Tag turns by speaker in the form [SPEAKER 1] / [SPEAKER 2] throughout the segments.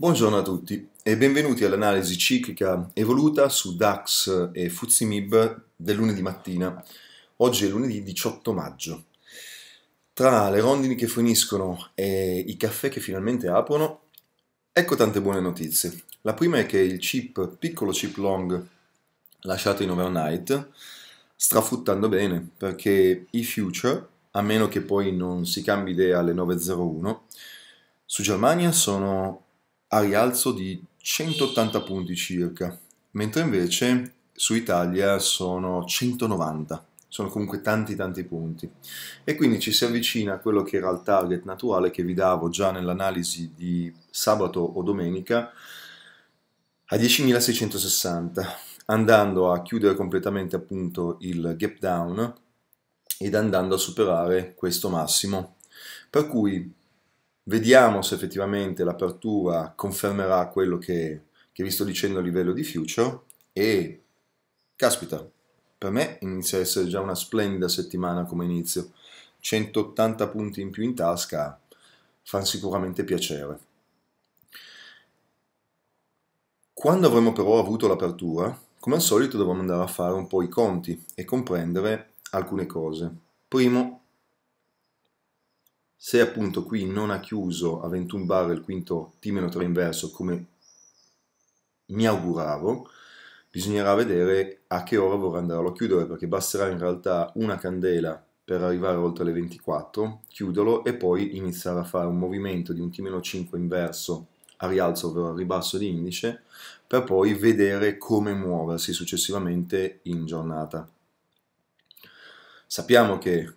[SPEAKER 1] Buongiorno a tutti e benvenuti all'analisi ciclica evoluta su DAX e FUZIMIB del lunedì mattina. Oggi è lunedì 18 maggio. Tra le rondini che finiscono e i caffè che finalmente aprono, ecco tante buone notizie. La prima è che il chip, piccolo chip long lasciato in overnight, sta fruttando bene perché i future, a meno che poi non si cambi idea alle 9.01, su Germania sono a rialzo di 180 punti circa, mentre invece su Italia sono 190, sono comunque tanti tanti punti e quindi ci si avvicina a quello che era il target naturale che vi davo già nell'analisi di sabato o domenica a 10.660 andando a chiudere completamente appunto il gap down ed andando a superare questo massimo per cui Vediamo se effettivamente l'apertura confermerà quello che, che vi sto dicendo a livello di future e caspita, per me inizia a essere già una splendida settimana come inizio. 180 punti in più in tasca fanno sicuramente piacere. Quando avremo però avuto l'apertura, come al solito dovremo andare a fare un po' i conti e comprendere alcune cose. Primo, se appunto qui non ha chiuso a 21 bar il quinto T-3 inverso come mi auguravo, bisognerà vedere a che ora vorrà andarlo a chiudere perché basterà in realtà una candela per arrivare oltre le 24, chiuderlo e poi iniziare a fare un movimento di un T-5 inverso a rialzo ovvero a ribasso di indice per poi vedere come muoversi successivamente in giornata. Sappiamo che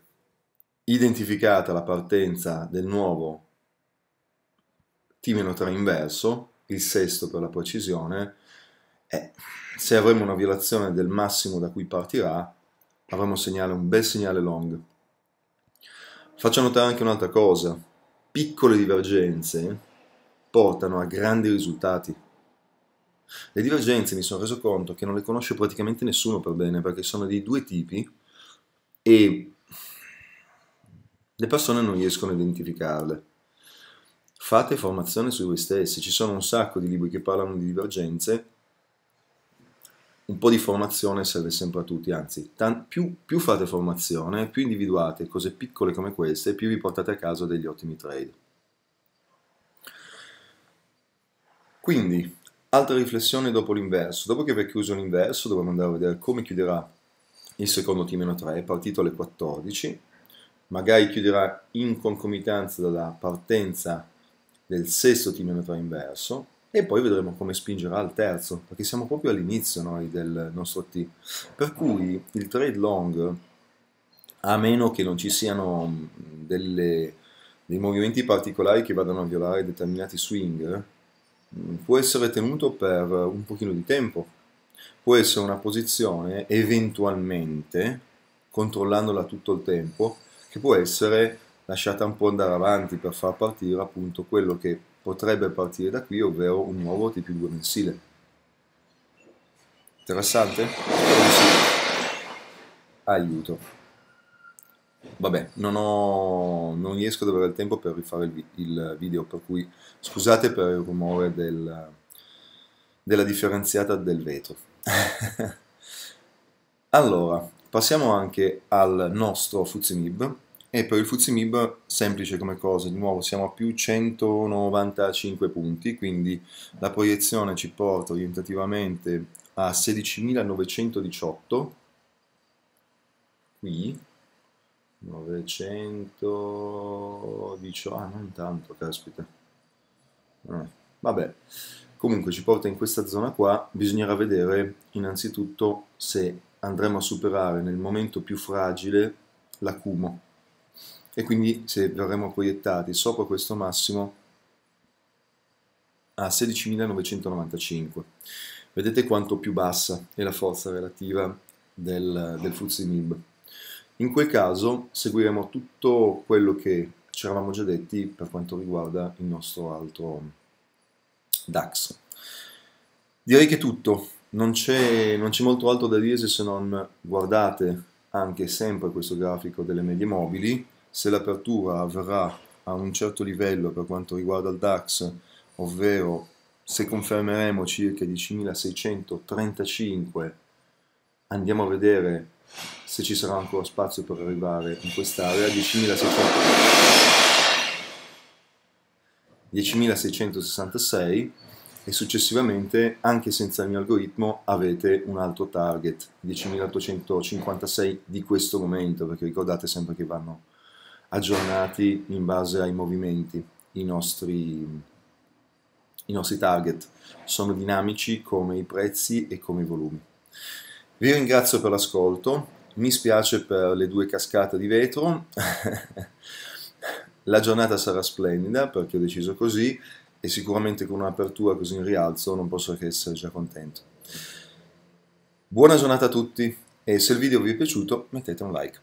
[SPEAKER 1] identificata la partenza del nuovo t 3 inverso, il sesto per la precisione, eh, se avremo una violazione del massimo da cui partirà, avremo un, segnale, un bel segnale long. Faccio notare anche un'altra cosa, piccole divergenze portano a grandi risultati. Le divergenze mi sono reso conto che non le conosce praticamente nessuno per bene, perché sono di due tipi e le persone non riescono a identificarle. Fate formazione su voi stessi, ci sono un sacco di libri che parlano di divergenze, un po' di formazione serve sempre a tutti, anzi, tan- più, più, fate formazione, più individuate cose piccole come queste, più vi portate a casa degli ottimi trade. Quindi, altra riflessione dopo l'inverso. Dopo che aver chiuso l'inverso, dobbiamo andare a vedere come chiuderà il secondo T-3, partito alle 14, magari chiuderà in concomitanza dalla partenza del sesto timbrometro inverso e poi vedremo come spingerà al terzo, perché siamo proprio all'inizio noi del nostro T. Per cui il trade long, a meno che non ci siano delle, dei movimenti particolari che vadano a violare determinati swing, può essere tenuto per un pochino di tempo. Può essere una posizione eventualmente, controllandola tutto il tempo, che può essere lasciata un po' andare avanti per far partire appunto quello che potrebbe partire da qui, ovvero un nuovo TP2 mensile. Interessante? Aiuto. Vabbè, non, ho, non riesco ad avere il tempo per rifare il, il video, per cui scusate per il rumore del, della differenziata del vetro. allora, Passiamo anche al nostro Fuzimib e per il Fuzimib semplice come cosa, di nuovo siamo a più 195 punti, quindi la proiezione ci porta orientativamente a 16.918, qui 918, ah non tanto, caspita, eh, vabbè, comunque ci porta in questa zona qua, bisognerà vedere innanzitutto se andremo a superare nel momento più fragile l'acumo e quindi se verremo proiettati sopra questo massimo a 16.995 vedete quanto più bassa è la forza relativa del, del Fuzimib in quel caso seguiremo tutto quello che ci eravamo già detti per quanto riguarda il nostro altro DAX direi che è tutto non c'è, non c'è molto altro da dire se non guardate anche sempre questo grafico delle medie mobili, se l'apertura avverrà a un certo livello per quanto riguarda il DAX, ovvero se confermeremo circa 10.635, andiamo a vedere se ci sarà ancora spazio per arrivare in quest'area, 10.666, e successivamente, anche senza il mio algoritmo, avete un altro target, 10.856 di questo momento, perché ricordate sempre che vanno aggiornati in base ai movimenti i nostri, i nostri target, sono dinamici come i prezzi e come i volumi. Vi ringrazio per l'ascolto, mi spiace per le due cascate di vetro. La giornata sarà splendida perché ho deciso così e sicuramente con un'apertura così in rialzo non posso che essere già contento. Buona giornata a tutti e se il video vi è piaciuto mettete un like.